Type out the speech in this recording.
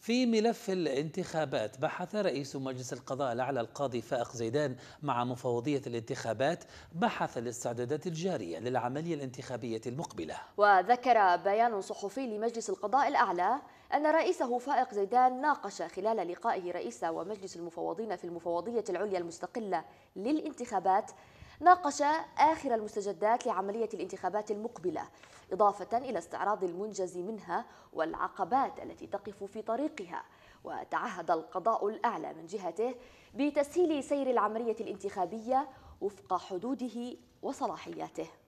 في ملف الانتخابات بحث رئيس مجلس القضاء الأعلى القاضي فائق زيدان مع مفوضية الانتخابات بحث الاستعدادات الجارية للعملية الانتخابية المقبلة وذكر بيان صحفي لمجلس القضاء الأعلى أن رئيسه فائق زيدان ناقش خلال لقائه رئيس ومجلس المفوضين في المفوضية العليا المستقلة للانتخابات ناقش آخر المستجدات لعملية الانتخابات المقبلة إضافة إلى استعراض المنجز منها والعقبات التي تقف في طريقها وتعهد القضاء الأعلى من جهته بتسهيل سير العملية الانتخابية وفق حدوده وصلاحياته